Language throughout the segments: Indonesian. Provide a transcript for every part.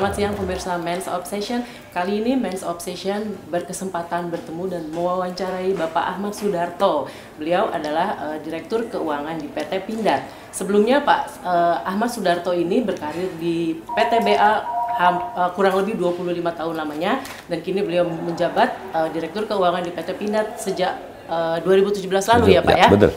Selamat siang pemirsa Men's Obsession. Kali ini Men's Obsession berkesempatan bertemu dan mewawancarai Bapak Ahmad Sudarto. Beliau adalah uh, Direktur Keuangan di PT Pindad. Sebelumnya Pak uh, Ahmad Sudarto ini berkarir di PT PTBA eh, kurang lebih 25 tahun lamanya dan kini beliau menjabat uh, Direktur Keuangan di PT Pindad sejak uh, 2017 lalu betul, ya Pak ya. ya? Betul.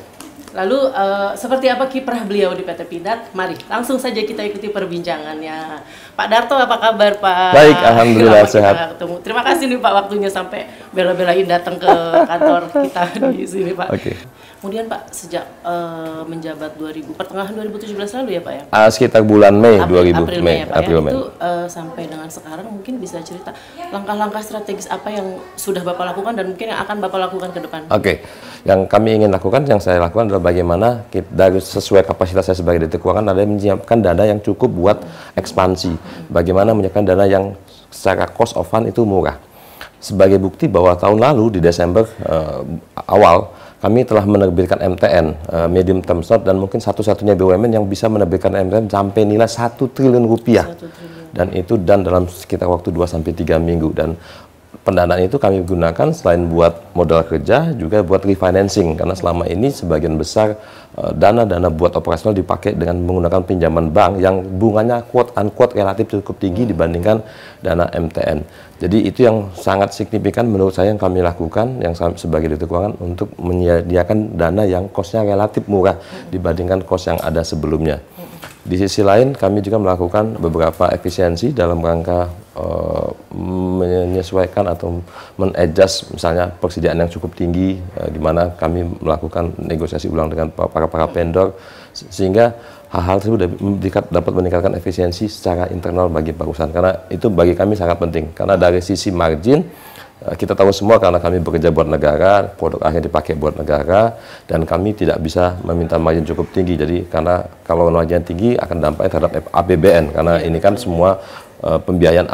Lalu uh, seperti apa kiprah beliau di PT Pindad? Mari langsung saja kita ikuti perbincangannya. Pak Darto apa kabar Pak? Baik, alhamdulillah Lama sehat. Ketemu. Terima kasih nih Pak waktunya sampai bela-belain datang ke kantor kita di sini Pak. Oke. Okay. Kemudian Pak sejak uh, menjabat 2000 pertengahan 2017 lalu ya Pak ya? Uh, sekitar bulan Mei April, 2000 April Mei, ya, Pak, ya? April ya? Mei. Itu uh, sampai dengan sekarang mungkin bisa cerita langkah-langkah strategis apa yang sudah Bapak lakukan dan mungkin yang akan Bapak lakukan ke depan. Oke. Okay yang kami ingin lakukan, yang saya lakukan adalah bagaimana kita, dari sesuai kapasitas saya sebagai detik keuangan adalah menyiapkan dana yang cukup buat ekspansi. Bagaimana menyiapkan dana yang secara cost of fund itu murah. Sebagai bukti bahwa tahun lalu di Desember uh, awal kami telah menerbitkan MTN uh, eh, medium term note dan mungkin satu-satunya BUMN yang bisa menerbitkan MTN sampai nilai satu triliun rupiah. Dan itu dan dalam sekitar waktu 2 sampai 3 minggu dan pendanaan itu kami gunakan selain buat modal kerja juga buat refinancing karena selama ini sebagian besar eh, dana-dana uh, buat operasional dipakai dengan menggunakan pinjaman bank yang bunganya quote unquote relatif cukup tinggi hmm. dibandingkan dana MTN. Jadi itu yang sangat signifikan menurut saya yang kami lakukan yang sebagai direktur keuangan untuk menyediakan dana yang kosnya relatif murah hmm. dibandingkan kos yang ada sebelumnya. Hmm. Di sisi lain kami juga melakukan beberapa efisiensi dalam rangka Eh, menyesuaikan atau menadjust misalnya persediaan yang cukup tinggi uh, di mana kami melakukan negosiasi ulang dengan para para vendor sehingga hal-hal tersebut dapat meningkatkan efisiensi secara internal bagi perusahaan karena itu bagi kami sangat penting karena dari sisi margin eh, kita tahu semua karena kami bekerja buat negara, produk akhir dipakai buat negara, dan kami tidak bisa meminta margin cukup tinggi. Jadi karena kalau margin tinggi akan dampaknya terhadap APBN karena iya. ini kan semua uh, pembiayaan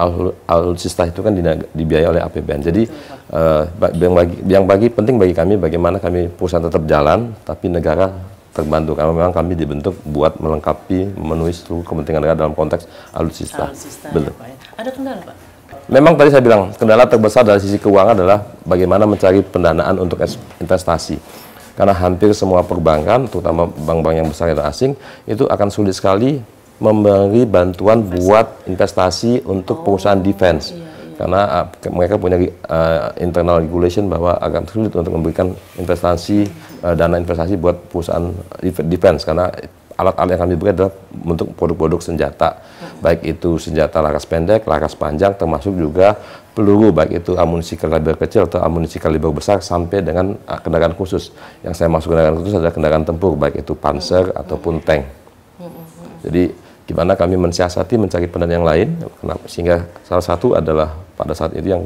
alutsista itu kan dibiayai oleh APBN. Jadi uh, yang bagi yang bagi penting bagi kami bagaimana kami perusahaan tetap jalan tapi negara terbantu karena memang kami dibentuk buat melengkapi memenuhi seluruh kepentingan negara dalam konteks alutsista. Ya, ya. Ada kendala, Pak? Memang tadi saya bilang kendala terbesar dari sisi keuangan adalah bagaimana mencari pendanaan untuk investasi karena hampir semua perbankan, terutama bank-bank yang besar dan asing, itu akan sulit sekali memberi bantuan investasi. buat investasi untuk oh. perusahaan defense. Iya, iya. Karena uh, mereka punya uh, internal regulation bahwa agak sulit untuk memberikan investasi uh, dana investasi buat perusahaan defense karena alat-alat yang kami berikan adalah untuk produk-produk senjata, iya. baik itu senjata laras pendek, laras panjang, termasuk juga peluru, baik itu amunisi kaliber kecil atau amunisi kaliber besar sampai dengan kendaraan khusus. Yang saya masuk kendaraan khusus adalah kendaraan tempur, baik itu panzer oh, iya. ataupun tank. Jadi Gimana kami mensiasati mencari pendanaan yang lain, sehingga salah satu adalah pada saat itu yang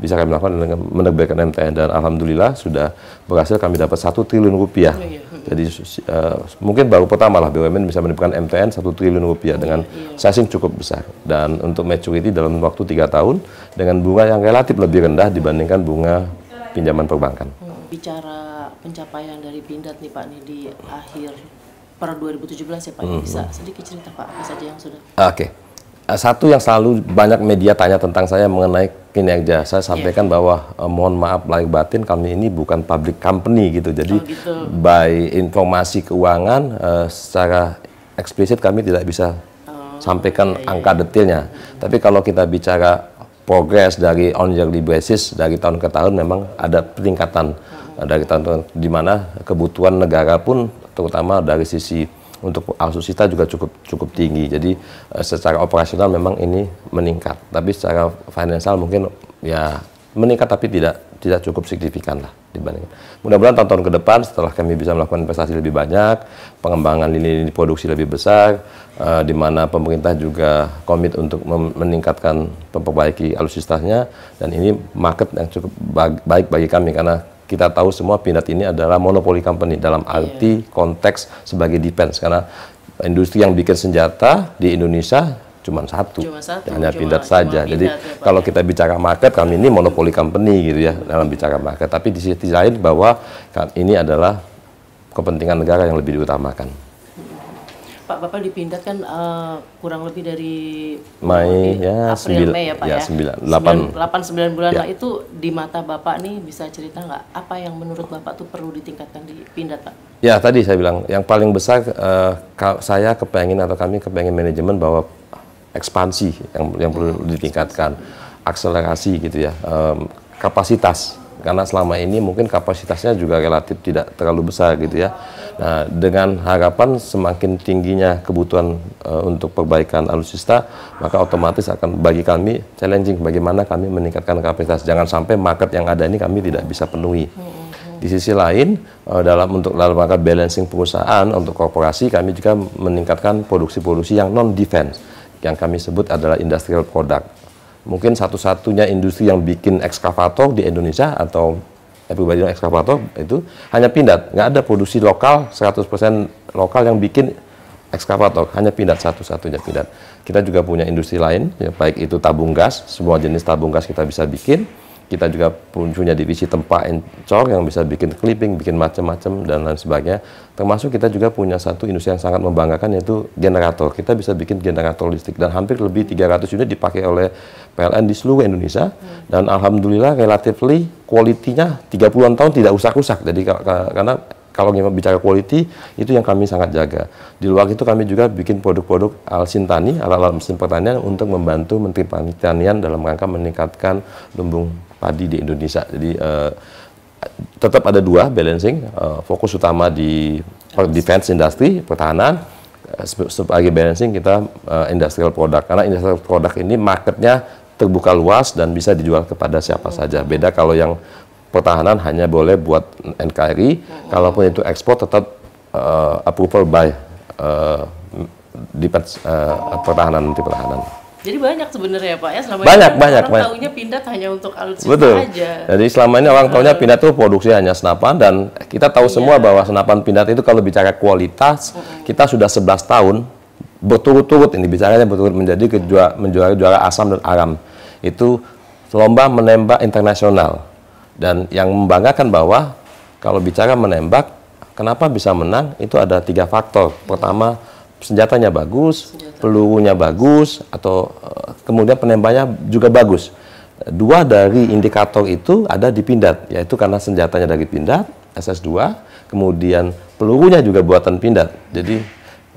bisa kami lakukan dengan menerbitkan MTN dan alhamdulillah sudah berhasil kami dapat satu triliun rupiah. Ya, ya. Jadi uh, mungkin baru pertama lah BUMN bisa menerbitkan MTN satu triliun rupiah oh, dengan iya, ya, sizing cukup besar dan untuk maturity dalam waktu tiga tahun dengan bunga yang relatif lebih rendah dibandingkan bunga pinjaman perbankan. Hmm, bicara pencapaian dari Pindad nih Pak nih di akhir per 2017 ya Pak, mm-hmm. bisa sedikit cerita Pak apa saja yang sudah? Oke, okay. Eh, satu yang selalu banyak media tanya tentang saya mengenai kinerja, saya iya. sampaikan yeah. bahwa eh, mohon maaf lahir batin kami ini bukan public company gitu, jadi oh, gitu. by informasi keuangan eh, secara eksplisit kami tidak bisa oh, sampaikan iya, iya. angka iya. detailnya. mm Tapi kalau kita bicara progres dari on yearly basis dari tahun ke tahun memang ada peningkatan hmm. dari tahun ke tahun di mana kebutuhan negara pun terutama dari sisi untuk alutsista juga cukup cukup tinggi. Jadi eh, secara operasional memang ini meningkat, tapi secara finansial mungkin ya meningkat tapi tidak tidak cukup signifikan lah dibanding. Mudah-mudahan tahun-tahun ke depan setelah kami bisa melakukan investasi lebih banyak, pengembangan lini-lini produksi lebih besar, uh, di mana pemerintah juga komit untuk meningkatkan memperbaiki alutsistanya dan ini market yang cukup baik bagi kami karena kita tahu semua Pindad ini adalah monopoli company dalam iya. arti yeah. konteks sebagai defense karena industri yang bikin senjata di Indonesia cuma satu, satu hanya cuma, Pindad saja. Jadi ya, kalau kita bicara market kami ini monopoli company gitu ya dalam bicara market. Tapi di sisi lain bahwa kan ini adalah kepentingan negara yang lebih diutamakan. Pak Bapak dipindah kan uh, kurang lebih dari Mei ya, April Mei ya Pak ya, ya? Sembilan, delapan, delapan sembilan bulan ya. lah itu di mata Bapak nih bisa cerita nggak apa yang menurut Bapak tuh perlu ditingkatkan di pindah Pak? Ya tadi saya bilang yang paling besar uh, saya kepengen atau kami kepengen manajemen bahwa ekspansi yang yang perlu hmm, ditingkatkan, akselerasi gitu ya, um, kapasitas karena selama ini mungkin kapasitasnya juga relatif tidak terlalu besar gitu ya. Nah, dengan harapan semakin tingginya kebutuhan uh, untuk perbaikan alutsista, maka otomatis akan bagi kami challenging bagaimana kami meningkatkan kapasitas. Jangan sampai market yang ada ini kami tidak bisa penuhi. Hmm. Di sisi lain, uh, dalam untuk dalam rangka balancing perusahaan untuk korporasi, kami juga meningkatkan produksi-produksi yang non defense yang kami sebut adalah industrial product. Mungkin satu-satunya industri yang bikin ekskavator di Indonesia atau Epibario Excavator itu hanya pindah, nggak ada produksi lokal 100% lokal yang bikin ekskavator, hanya pindah satu-satunya pindah. Kita juga punya industri lain, ya, baik itu tabung gas, semua jenis tabung gas kita bisa bikin, kita juga punya divisi tempat encor yang bisa bikin clipping, bikin macam-macam dan lain sebagainya. Termasuk kita juga punya satu industri yang sangat membanggakan yaitu generator. Kita bisa bikin generator listrik dan hampir lebih 300 unit dipakai oleh PLN di seluruh Indonesia dan alhamdulillah relatively kualitinya 30-an tahun tidak usah rusak Jadi karena kalau bicara quality itu yang kami sangat jaga. Di luar itu kami juga bikin produk-produk alsintani, alat-alat mesin pertanian untuk membantu Menteri Pertanian dalam rangka meningkatkan lumbung padi di Indonesia. Jadi uh, tetap ada dua balancing, uh, fokus utama di defense industri, pertahanan, eh, sebagai balancing kita uh, industrial product karena industrial product ini marketnya terbuka luas dan bisa dijual kepada siapa saja. Beda kalau yang pertahanan hanya boleh buat NKRI, hmm. kalaupun itu ekspor tetap uh, approval by uh, di uh, pertahanan di pertahanan. Jadi banyak sebenarnya ya, Pak ya selama banyak, ini banyak, orang banyak. taunya pindad hanya untuk alutsista Betul. aja. Jadi selama ini orang taunya pindah tuh produksi hanya senapan dan kita tahu iya. semua bahwa senapan pindah itu kalau bicara kualitas mm-hmm. kita sudah 11 tahun berturut-turut ini bicaranya berturut menjadi kejuara, menjuara juara asam dan aram. Itu lomba menembak internasional dan yang membanggakan bahwa kalau bicara menembak, kenapa bisa menang? Itu ada tiga faktor. Pertama, senjatanya bagus, pelurunya bagus, atau eh, kemudian penembaknya juga bagus. Dua dari indikator itu ada di Pindad, yaitu karena senjatanya dari Pindad, SS2, kemudian pelurunya juga buatan Pindad. Jadi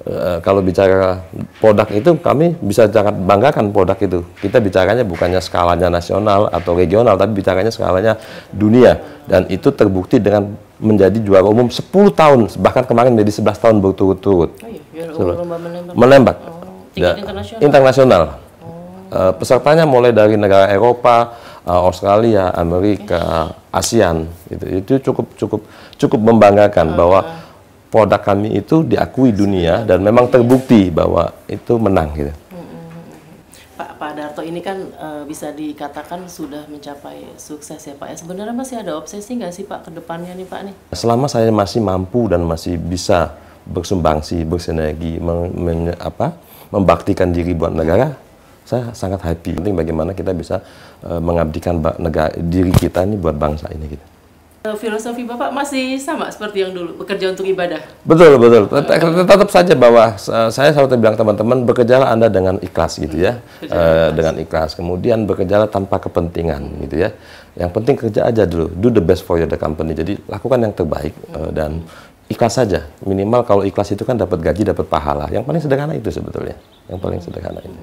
Eh, kalau bicara produk itu kami bisa sangat banggakan produk itu. Kita bicaranya bukannya skalanya nasional atau regional, tapi bicaranya skalanya dunia. Dan itu terbukti dengan menjadi juara umum 10 tahun, bahkan kemarin menjadi 11 tahun berturut-turut. Oh, iya, menembak. Oh, ya, internasional. Oh. Uh, pesertanya mulai dari negara Eropa, eh, Australia, Amerika, ASEAN. Itu, itu cukup cukup cukup membanggakan oh, bahwa produk kami itu diakui dunia dan memang terbukti bahwa itu menang gitu. Mm-hmm. Pak Pak Darto ini kan e, bisa dikatakan sudah mencapai sukses ya Pak. Ya, sebenarnya masih ada obsesi nggak sih Pak ke depannya nih Pak nih? Selama saya masih mampu dan masih bisa bersumbangsi, bersinergi, men, men, apa, membaktikan diri buat negara, saya sangat happy. Penting bagaimana kita bisa e, mengabdikan negara, diri kita ini buat bangsa ini gitu. Eh, filosofi Bapak masih sama seperti yang dulu, bekerja untuk ibadah. Betul, betul. Tetap, tetap saja bahwa eh, saya selalu bilang teman-teman, bekerjalah Anda dengan ikhlas gitu ya. E, dengan ikhlas. Kemudian bekerjalah tanpa kepentingan gitu ya. Yang penting kerja aja dulu. Do the best for your the company. Jadi lakukan yang terbaik hmm. dan ikhlas saja. Minimal kalau ikhlas itu kan dapat gaji, dapat pahala. Yang paling sederhana itu sebetulnya. Yang paling sederhana ini.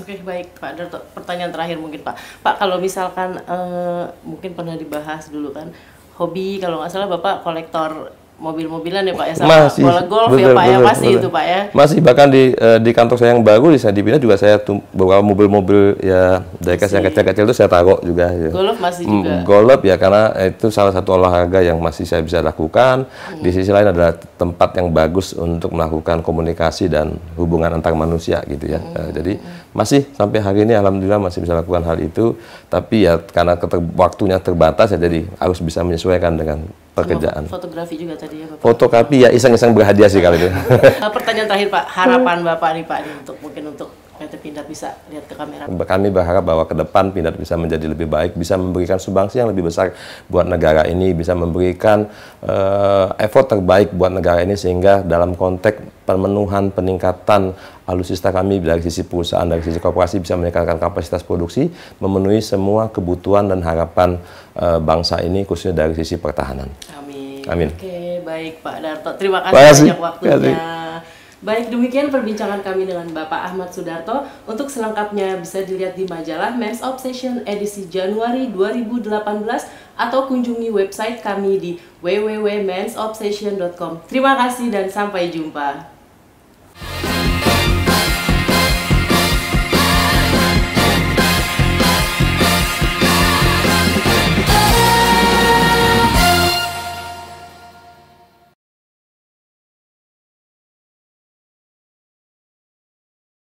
Oke okay, baik Pak ada pertanyaan terakhir mungkin Pak. Pak kalau misalkan uh, mungkin pernah dibahas dulu kan hobi kalau nggak salah Bapak kolektor mobil-mobilan ya Pak ya sama masih, bola golf ya, betul, ya Pak betul, ya masih betul. itu Pak ya. Masih bahkan di uh, di kantor saya yang baru di Sandipina juga saya bawa mobil-mobil ya diecast yang kecil-kecil itu saya taruh juga. Ya. Golf masih juga. Mm, golf ya karena itu salah satu olahraga yang masih saya bisa lakukan. Hmm. Di sisi lain adalah tempat yang bagus untuk melakukan komunikasi dan hubungan antar manusia gitu ya. Hmm. jadi masih sampai hari ini alhamdulillah masih bisa lakukan hal itu tapi ya karena keter, waktunya terbatas ya jadi harus bisa menyesuaikan dengan pekerjaan Sama fotografi juga tadi ya Bapak fotokopi ya iseng-iseng berhadiah sih kali itu. Nah, pertanyaan terakhir Pak harapan Bapak nih Pak untuk mungkin untuk PT Pindad bisa lihat ke kamera kami berharap bahwa ke depan Pindad bisa menjadi lebih baik bisa memberikan sumbangsi yang lebih besar buat negara ini bisa memberikan uh, effort terbaik buat negara ini sehingga dalam konteks pemenuhan peningkatan alutsista kami dari sisi perusahaan, dari sisi korporasi bisa meningkatkan kapasitas produksi, memenuhi semua kebutuhan dan harapan uh, bangsa ini khususnya dari sisi pertahanan. Amin. Amin. Oke, baik Pak Darto. Terima kasih, Terima kasih. banyak waktunya. Terima kasih. Baik, demikian perbincangan kami dengan Bapak Ahmad Sudarto. Untuk selengkapnya bisa dilihat di majalah Men's Obsession edisi Januari 2018 atau kunjungi website kami di www.mensobsession.com. Terima kasih dan sampai jumpa.